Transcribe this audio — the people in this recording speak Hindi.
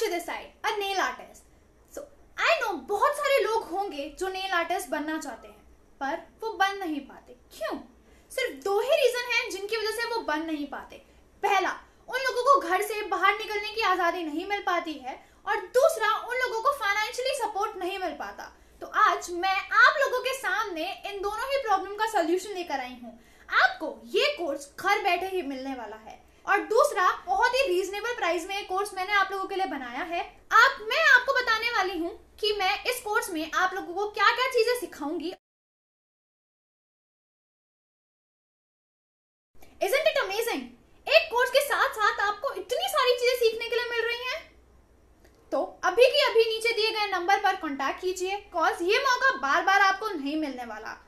she decide? A nail artist so I know बहुत सारे लोग होंगे जो नेल आर्टिस्ट बनना चाहते हैं पर वो बन नहीं पाते क्यों सिर्फ दो ही रीजन हैं जिनकी वजह से वो बन नहीं पाते पहला उन लोगों को घर से बाहर निकलने की आज़ादी नहीं मिल पाती है और दूसरा उन लोगों को फाइनेंशियली सपोर्ट नहीं मिल पाता तो आज मैं आप लोगों के सामने इन दोनों ही प्रॉब्लम का सोल्यूशन लेकर आई हूँ आपको ये कोर्स घर बैठे ही मिलने वाला है और दूसरा प्राइस में ये कोर्स मैंने आप लोगों के लिए बनाया है आप मैं आपको बताने वाली हूँ कि मैं इस कोर्स में आप लोगों को क्या क्या चीजें सिखाऊंगी इजेंट इट अमेजिंग एक कोर्स के साथ साथ आपको इतनी सारी चीजें सीखने के लिए मिल रही हैं तो अभी की अभी नीचे दिए गए नंबर पर कॉन्टेक्ट कीजिए कॉज ये मौका बार बार आपको नहीं मिलने वाला